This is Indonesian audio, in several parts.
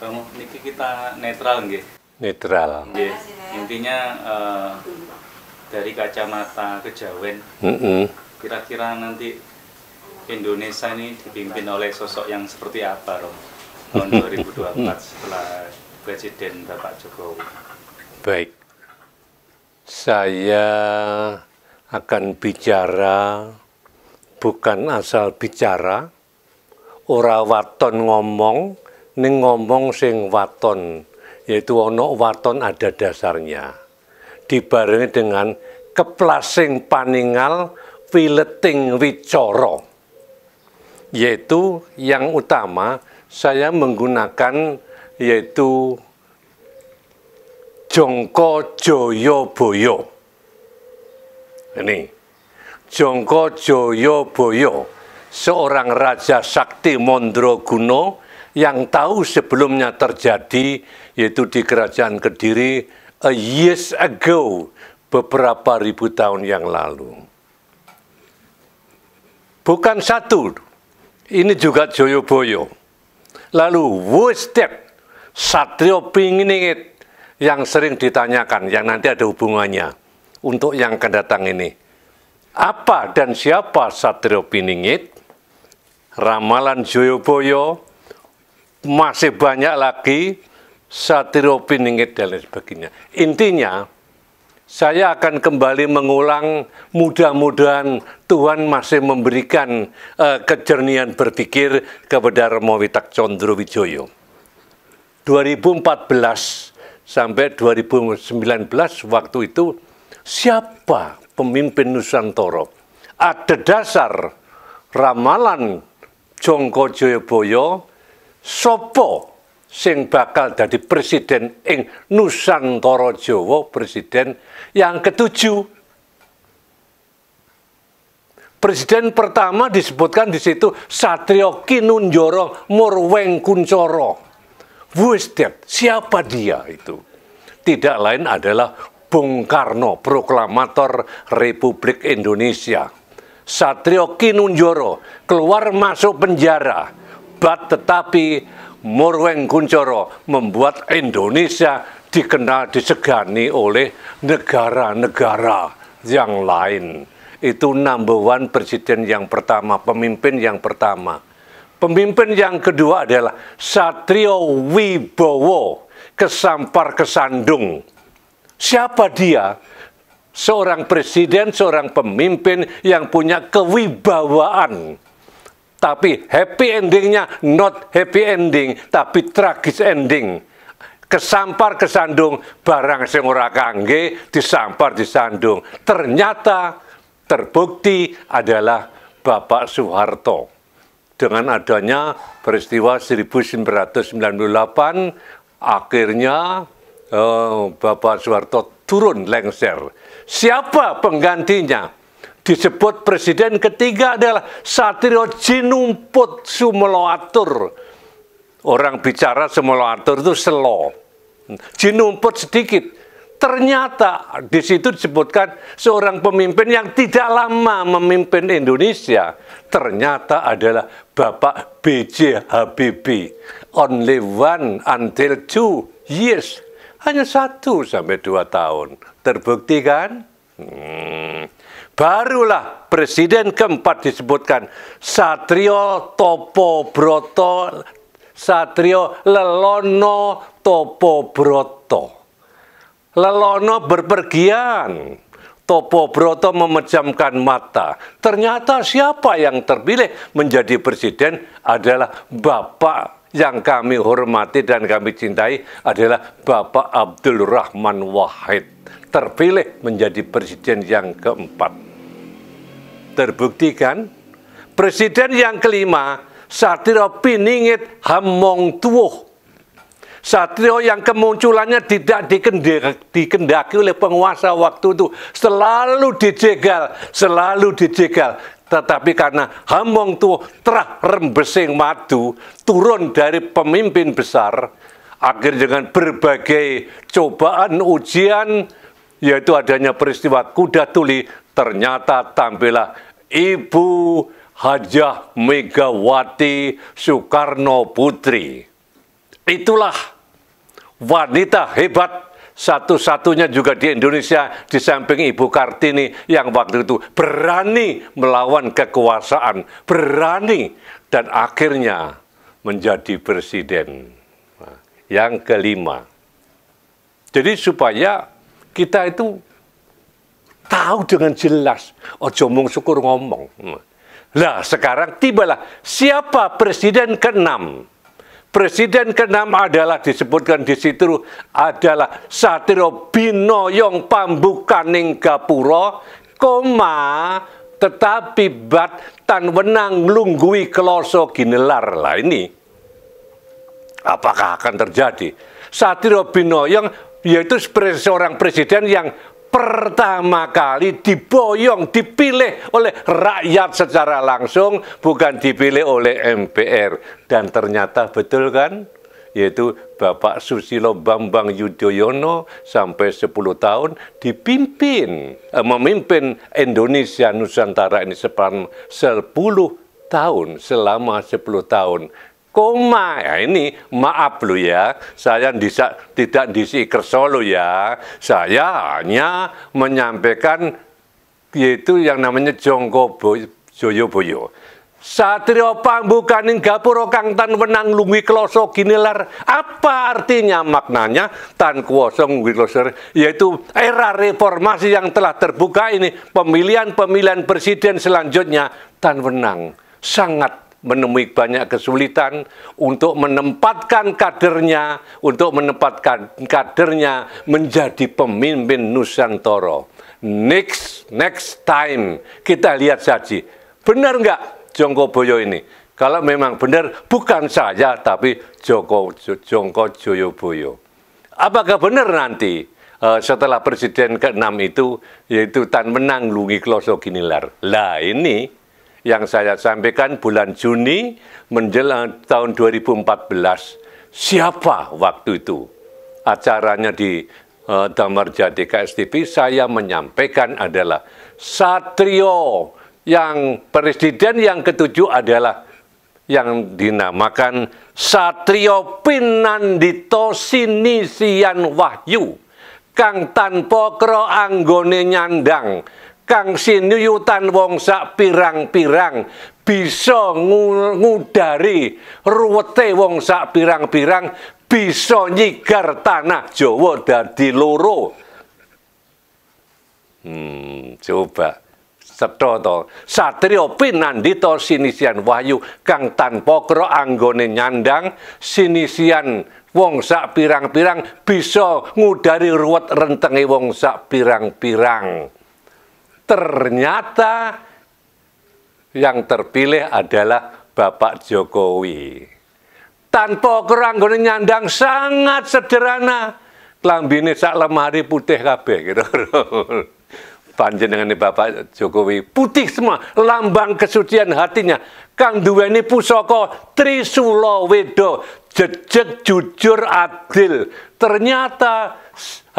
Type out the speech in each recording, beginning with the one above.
Bang, niki kita netral nggih. Netral. Nggih. Intinya uh, dari kacamata kejawen. Mm -hmm. Kira-kira nanti Indonesia ini dipimpin oleh sosok yang seperti apa, Rom? Tahun 2024 setelah Presiden Bapak Jokowi. Baik. Saya akan bicara bukan asal bicara, ora waton ngomong, ning ngomong sing waton yaitu ono waton ada dasarnya dibarengi dengan keplasing paningal fileting wicoro yaitu yang utama saya menggunakan yaitu Jongko Joyo Boyo ini Jongko Joyo Boyo seorang raja sakti Mondroguno yang tahu sebelumnya terjadi yaitu di kerajaan Kediri a years ago beberapa ribu tahun yang lalu. Bukan satu, ini juga Joyoboyo. Lalu, worst step, Satrio Pinginingit yang sering ditanyakan, yang nanti ada hubungannya untuk yang akan datang ini. Apa dan siapa Satrio Piningit? Ramalan Joyoboyo, masih banyak lagi satiropin dan lain sebagainya. Intinya, saya akan kembali mengulang mudah-mudahan Tuhan masih memberikan uh, kejernihan berpikir kepada Remo Witak Condro Wijoyo. 2014 sampai 2019 waktu itu siapa pemimpin Nusantara? Ada dasar ramalan Jongko Joyoboyo sopo sing bakal jadi presiden ing Nusantara Jawa presiden yang ketujuh. Presiden pertama disebutkan di situ Satrio Kinunjoro Murweng Kuncoro. Who Siapa dia itu? Tidak lain adalah Bung Karno, proklamator Republik Indonesia. Satrio Kinunjoro keluar masuk penjara hebat tetapi Murweng Kuncoro membuat Indonesia dikenal disegani oleh negara-negara yang lain. Itu number one presiden yang pertama, pemimpin yang pertama. Pemimpin yang kedua adalah Satrio Wibowo, kesampar kesandung. Siapa dia? Seorang presiden, seorang pemimpin yang punya kewibawaan tapi happy endingnya not happy ending, tapi tragis ending. Kesampar kesandung, barang sing ora kangge disampar disandung. Ternyata terbukti adalah Bapak Soeharto. Dengan adanya peristiwa 1998, akhirnya eh, Bapak Soeharto turun lengser. Siapa penggantinya? disebut presiden ketiga adalah Satrio Jinumput Sumeloatur. Orang bicara Sumeloatur itu selo. Jinumput sedikit. Ternyata di situ disebutkan seorang pemimpin yang tidak lama memimpin Indonesia. Ternyata adalah Bapak B.J. Habibie. Only one until two years. Hanya satu sampai dua tahun. Terbukti kan? Hmm barulah presiden keempat disebutkan Satrio Topo Broto Satrio Lelono Topo Broto. Lelono berpergian. Topo Broto memejamkan mata. Ternyata siapa yang terpilih menjadi presiden adalah Bapak yang kami hormati dan kami cintai adalah Bapak Abdul Rahman Wahid. Terpilih menjadi presiden yang keempat terbuktikan Presiden yang kelima, Satrio Piningit Hamong Tuwoh. Satrio yang kemunculannya tidak dikendaki oleh penguasa waktu itu. Selalu dijegal, selalu dijegal. Tetapi karena Hamong Tuwoh terah rembesing madu, turun dari pemimpin besar, akhir dengan berbagai cobaan ujian yaitu adanya peristiwa kuda tuli ternyata tampillah Ibu Hajah Megawati Soekarno Putri. Itulah wanita hebat satu-satunya juga di Indonesia di samping Ibu Kartini yang waktu itu berani melawan kekuasaan, berani dan akhirnya menjadi presiden. Nah, yang kelima. Jadi supaya kita itu tahu dengan jelas. Ojo mung syukur ngomong. Lah sekarang tibalah siapa presiden ke-6? Presiden ke-6 adalah disebutkan di situ adalah Satrio Binoyong Pambukaning Gapuro, koma tetapi bat tan wenang lunggui keloso ginelar lah ini. Apakah akan terjadi? Satrio Binoyong yaitu seorang presiden yang pertama kali diboyong, dipilih oleh rakyat secara langsung, bukan dipilih oleh MPR. Dan ternyata betul kan? Yaitu Bapak Susilo Bambang Yudhoyono sampai 10 tahun dipimpin, eh, memimpin Indonesia Nusantara ini sepan 10 tahun, selama 10 tahun koma. Ya ini maaf lo ya, saya disa, tidak disi kerSolo ya. Saya hanya menyampaikan yaitu yang namanya Jongko Boyo Satrio ing Gapuro kang tan wenang Lungi kloso ginilar Apa artinya maknanya tan kuoso lungi kloso yaitu era reformasi yang telah terbuka ini pemilihan-pemilihan presiden selanjutnya tan wenang sangat menemui banyak kesulitan untuk menempatkan kadernya, untuk menempatkan kadernya menjadi pemimpin Nusantara. Next, next time kita lihat saja. Benar nggak Jongko Boyo ini? Kalau memang benar, bukan saya, tapi Joko, Jongko Boyo. Apakah benar nanti uh, setelah Presiden ke-6 itu, yaitu Tan Menang Lungi Kloso Ginilar? Lah ini yang saya sampaikan bulan Juni menjelang tahun 2014. Siapa waktu itu? Acaranya di uh, Damar Jati KSTP saya menyampaikan adalah Satrio yang presiden yang ketujuh adalah yang dinamakan Satrio Pinandito Sinisian Wahyu kang tanpa kro anggone nyandang kang sinuyutan wong sak pirang-pirang bisa ngudari ruwete wong sak pirang-pirang bisa nyigar tanah Jawa dadi loro. Hmm, coba setho to. Satrio pinandito sinisian wahyu kang tanpa kro anggone nyandang sinisian wong sak pirang-pirang bisa ngudari ruwet rentenge wong sak pirang-pirang ternyata yang terpilih adalah Bapak Jokowi. Tanpa kurang nyandang sangat sederhana. Kelambini sak lemari putih kabeh gitu. dengan Bapak Jokowi putih semua, lambang kesucian hatinya. Kang duweni pusaka Pusoko Wedo, jejeg jujur adil. Ternyata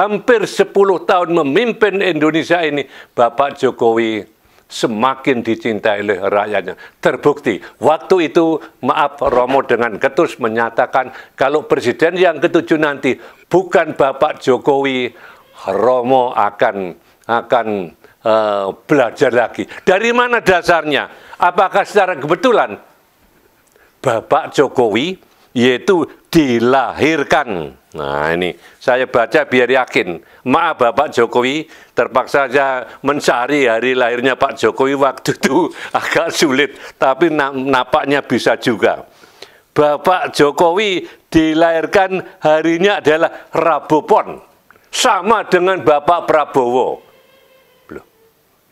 hampir 10 tahun memimpin Indonesia ini, Bapak Jokowi semakin dicintai oleh rakyatnya. Terbukti, waktu itu maaf Romo dengan ketus menyatakan kalau presiden yang ketujuh nanti bukan Bapak Jokowi, Romo akan akan uh, belajar lagi. Dari mana dasarnya? Apakah secara kebetulan Bapak Jokowi yaitu dilahirkan. Nah ini saya baca biar yakin. Maaf Bapak Jokowi, terpaksa saya mencari hari lahirnya Pak Jokowi waktu itu agak sulit, tapi napaknya bisa juga. Bapak Jokowi dilahirkan harinya adalah Rabu Pon, sama dengan Bapak Prabowo. Belum,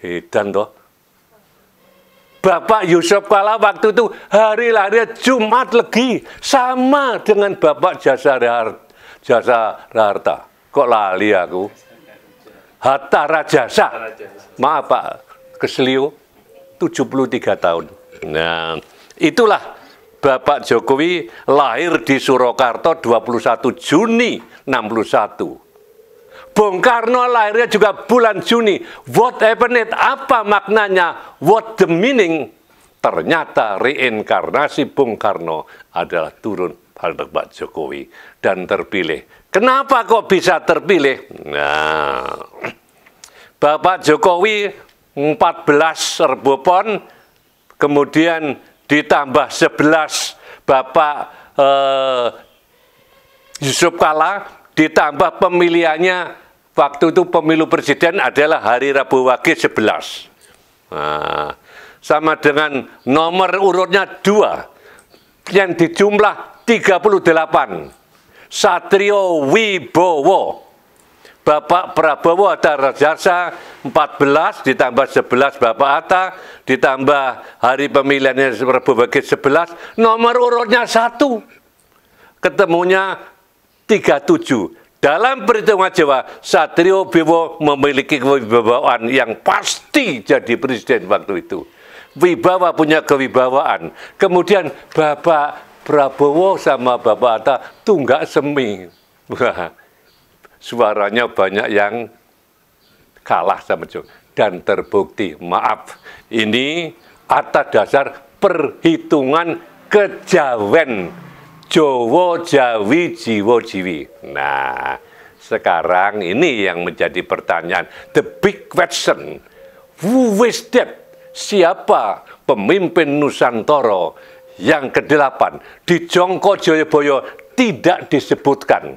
hidan toh. Bapak Yusuf Kala waktu itu hari lahirnya Jumat Legi sama dengan Bapak Jasa Rahar, Jasa Raharta. Kok lali aku? Hatta Rajasa. Maaf Pak keselio 73 tahun. Nah, itulah Bapak Jokowi lahir di Surakarta 21 Juni 61. Bung Karno lahirnya juga bulan Juni. What happened? Apa maknanya? What the meaning? Ternyata reinkarnasi Bung Karno adalah turun pada Pak Jokowi dan terpilih. Kenapa kok bisa terpilih? Nah, Bapak Jokowi 14 serbupon, kemudian ditambah 11 Bapak eh, Yusuf Kala ditambah pemilihannya waktu itu pemilu presiden adalah hari Rabu Wage 11. Nah, sama dengan nomor urutnya 2 yang dijumlah 38. Satrio Wibowo. Bapak Prabowo Hatta Rajasa 14 ditambah 11 Bapak Hatta ditambah hari pemilihannya Rabu Wage 11 nomor urutnya 1. Ketemunya 37 dalam perhitungan Jawa, Satrio Bewo memiliki kewibawaan yang pasti jadi presiden waktu itu. Wibawa punya kewibawaan. Kemudian Bapak Prabowo sama Bapak Atta tunggak semi. Wah, suaranya banyak yang kalah sama Jokowi. Dan terbukti, maaf, ini atas dasar perhitungan kejawen Jowo Jawi Jiwo Jiwi. Nah, sekarang ini yang menjadi pertanyaan. The big question. Who is that? Siapa pemimpin Nusantoro yang kedelapan di Jongko Joyoboyo tidak disebutkan.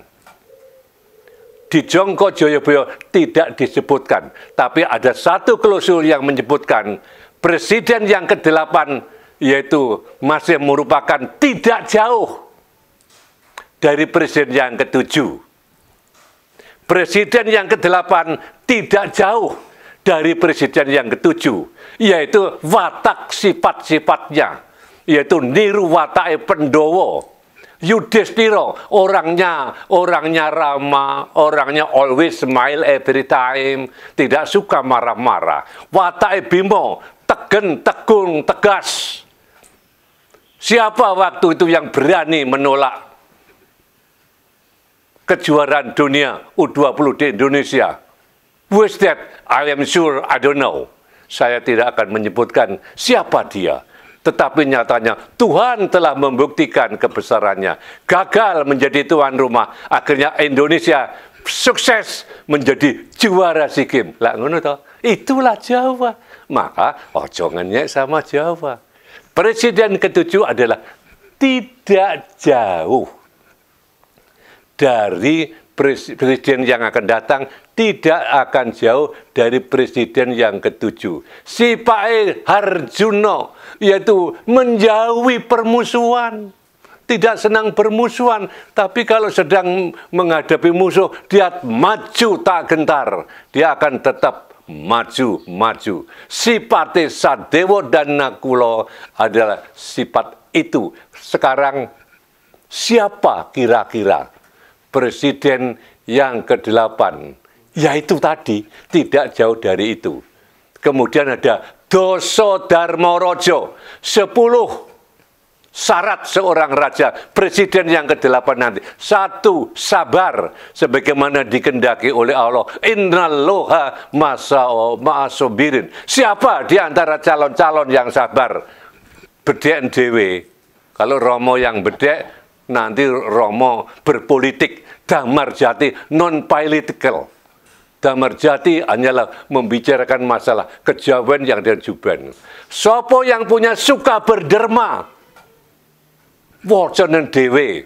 Di Jongko Joyoboyo tidak disebutkan. Tapi ada satu klausul yang menyebutkan presiden yang kedelapan yaitu masih merupakan tidak jauh dari presiden yang ketujuh. Presiden yang kedelapan tidak jauh dari presiden yang ketujuh, yaitu watak sifat-sifatnya, yaitu niru watak pendowo. Yudhistiro, orangnya, orangnya ramah, orangnya always smile every time, tidak suka marah-marah. Watak Bimo, tegen, tegung, tegas. Siapa waktu itu yang berani menolak kejuaraan dunia U20 di Indonesia. Who that? I am sure I don't know. Saya tidak akan menyebutkan siapa dia. Tetapi nyatanya Tuhan telah membuktikan kebesarannya. Gagal menjadi tuan rumah. Akhirnya Indonesia sukses menjadi juara Kim, Lah ngono toh. Itulah Jawa. Maka ojongannya oh, sama Jawa. Presiden ketujuh adalah tidak jauh dari presiden yang akan datang tidak akan jauh dari presiden yang ketujuh. Si Pak e Harjuno yaitu menjauhi permusuhan. Tidak senang bermusuhan, tapi kalau sedang menghadapi musuh, dia maju tak gentar. Dia akan tetap maju, maju. Sifat Sadewo dan Nakulo adalah sifat itu. Sekarang siapa kira-kira presiden yang ke-8. Yaitu tadi, tidak jauh dari itu. Kemudian ada Doso Darmorojo, 10 syarat seorang raja, presiden yang ke-8 nanti. Satu, sabar sebagaimana dikendaki oleh Allah. Innaloha ma'asobirin. Siapa di antara calon-calon yang sabar? Bedek dewe. Kalau Romo yang bedek, nanti Romo berpolitik damar jati non political damar jati hanyalah membicarakan masalah kejawen yang dan juban sopo yang punya suka berderma wajonen dewe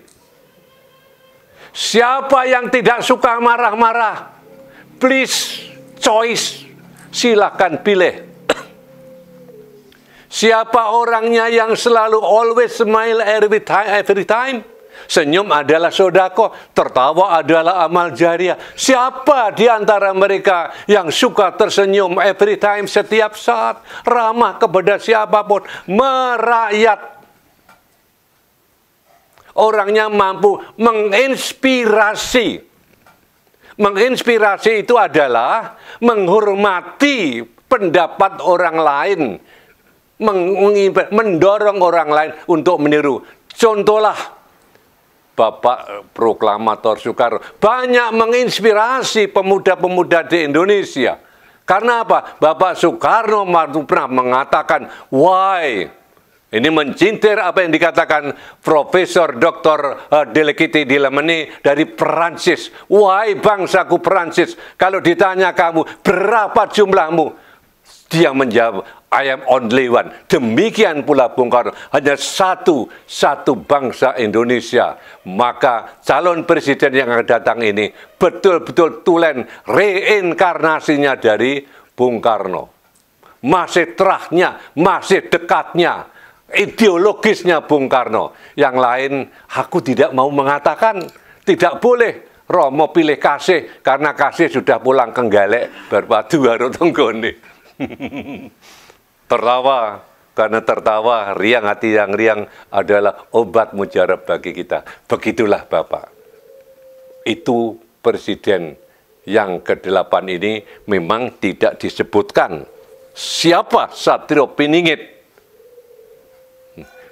siapa yang tidak suka marah-marah please choice silahkan pilih Siapa orangnya yang selalu always smile every time, every time? Senyum adalah sodako, tertawa adalah amal jariah. Siapa di antara mereka yang suka tersenyum every time, setiap saat, ramah kepada siapapun, merakyat. Orangnya mampu menginspirasi. Menginspirasi itu adalah menghormati pendapat orang lain. Mendorong orang lain untuk meniru. Contohlah Bapak eh, Proklamator Soekarno banyak menginspirasi pemuda-pemuda di Indonesia. Karena apa? Bapak Soekarno pernah mengatakan, why? Ini mencintir apa yang dikatakan Profesor Dr. Eh, Delekiti Dilemeni dari Perancis. Why bangsaku Perancis? Kalau ditanya kamu, berapa jumlahmu? Dia menjawab, I am only one. Demikian pula Bung Karno, hanya satu, satu bangsa Indonesia. Maka calon presiden yang akan datang ini betul-betul tulen reinkarnasinya dari Bung Karno. Masih terahnya, masih dekatnya, ideologisnya Bung Karno. Yang lain aku tidak mau mengatakan, tidak boleh. Romo pilih kasih karena kasih sudah pulang ke Galek, berpadu harus tenggone. Tertawa karena tertawa riang hati yang riang adalah obat mujarab bagi kita. Begitulah Bapak. Itu presiden yang kedelapan ini memang tidak disebutkan siapa Satrio Piningit.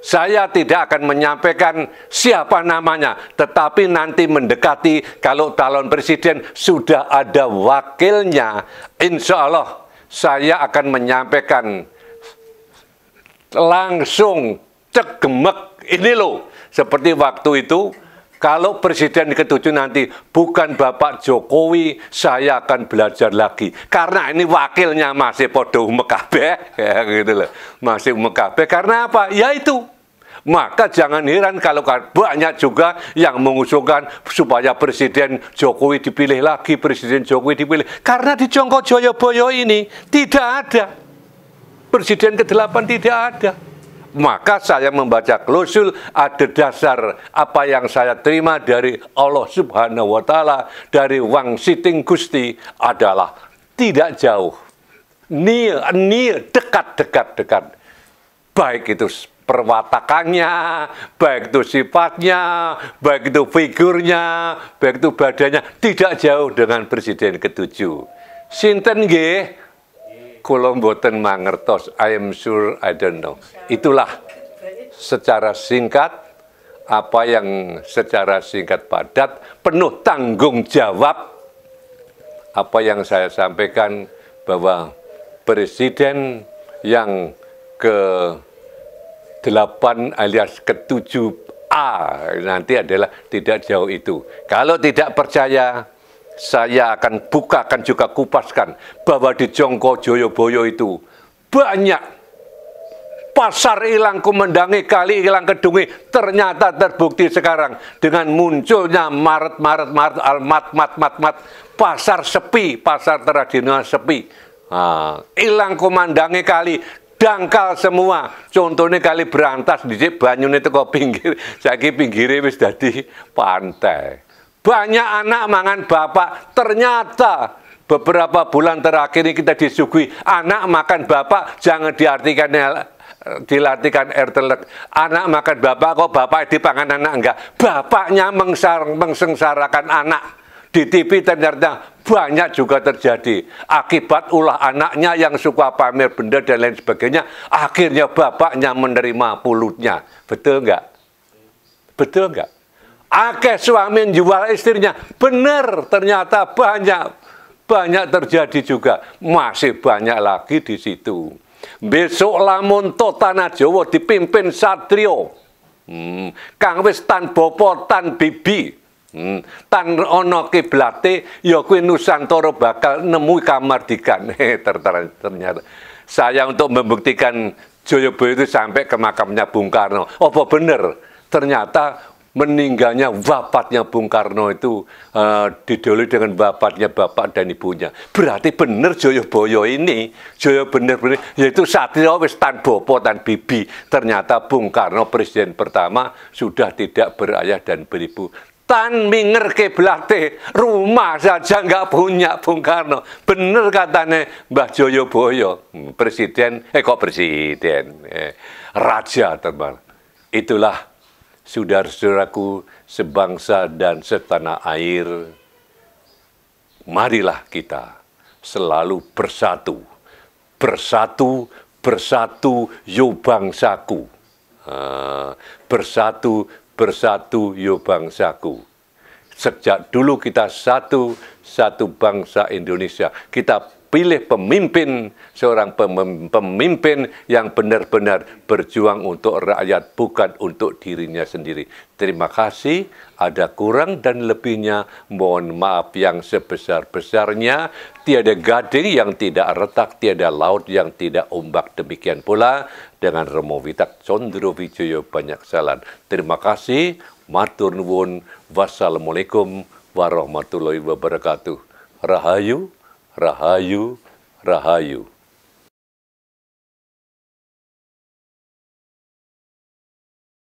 Saya tidak akan menyampaikan siapa namanya, tetapi nanti mendekati kalau calon presiden sudah ada wakilnya, insya Allah saya akan menyampaikan langsung cegemek ini loh seperti waktu itu kalau presiden ketujuh nanti bukan Bapak Jokowi, saya akan belajar lagi. Karena ini wakilnya masih podo Mekabe, ya gitu loh. Masih Mekabe, karena apa? Ya itu, maka jangan heran kalau banyak juga yang mengusulkan supaya Presiden Jokowi dipilih lagi, Presiden Jokowi dipilih. Karena di Jongko Joyoboyo ini tidak ada. Presiden ke-8 tidak ada. Maka saya membaca klausul ada dasar apa yang saya terima dari Allah Subhanahu wa taala dari Wang Siting Gusti adalah tidak jauh. Near, near, dekat, dekat, dekat. Baik itu perwatakannya, baik itu sifatnya, baik itu figurnya, baik itu badannya, tidak jauh dengan Presiden ketujuh. Sinten nggih? Kolomboten mangertos, I am sure I don't know. Itulah secara singkat apa yang secara singkat padat penuh tanggung jawab apa yang saya sampaikan bahwa presiden yang ke 8 alias ketujuh A nanti adalah tidak jauh itu. Kalau tidak percaya, saya akan bukakan juga kupaskan bahwa di Jongko Joyoboyo itu banyak pasar hilang kumendangi kali hilang kedungi ternyata terbukti sekarang dengan munculnya Maret Maret Maret almat mat mat mat pasar sepi pasar tradisional sepi ah, hilang nah, kumandangi kali dangkal semua. Contohnya kali berantas di banyune kok pinggir, saya pinggire wis jadi pantai. Banyak anak mangan bapak, ternyata beberapa bulan terakhir ini kita disuguhi anak makan bapak jangan diartikan dilatihkan ertelek anak makan bapak kok bapak dipangan anak enggak bapaknya mengsengsarakan anak di TV ternyata banyak juga terjadi akibat ulah anaknya yang suka pamer benda dan lain sebagainya akhirnya bapaknya menerima pulutnya betul nggak betul nggak akeh suami jual istrinya benar ternyata banyak banyak terjadi juga masih banyak lagi di situ besok lamun to tanah Jawa dipimpin satrio hmm. kang wis tan bopo tan bibi Hmm. Tan ono kiblate ya kuwi Nusantoro bakal nemu kamardikan. ternyata. Saya untuk membuktikan Joyoboyo itu sampai ke makamnya Bung Karno. Apa bener? Ternyata meninggalnya wafatnya Bung Karno itu uh, eh, didahului dengan wafatnya bapak dan ibunya. Berarti benar Joyoboyo ini, Joyo benar-benar yaitu satrio wis tan bopo tan bibi. Ternyata Bung Karno presiden pertama sudah tidak berayah dan beribu. Tan minger kiblate, rumah saja nggak punya Bung Karno. Bener katanya Mbah Joyo Boyo, hmm, presiden, eh kok presiden, eh, raja teman. Itulah saudara-saudaraku sebangsa dan setanah air. Marilah kita selalu bersatu, bersatu, bersatu, yo bangsaku. Uh, bersatu, bersatu yo bangsaku Sejak dulu kita satu, satu bangsa Indonesia. Kita pilih pemimpin, seorang pemimpin yang benar-benar berjuang untuk rakyat, bukan untuk dirinya sendiri. Terima kasih, ada kurang dan lebihnya, mohon maaf yang sebesar-besarnya, tiada gading yang tidak retak, tiada laut yang tidak ombak, demikian pula dengan Romo Witak Condro Wijoyo Banyak Salan. Terima kasih, Matur nuwun. Wassalamualaikum warahmatullahi wabarakatuh. Rahayu, rahayu, rahayu.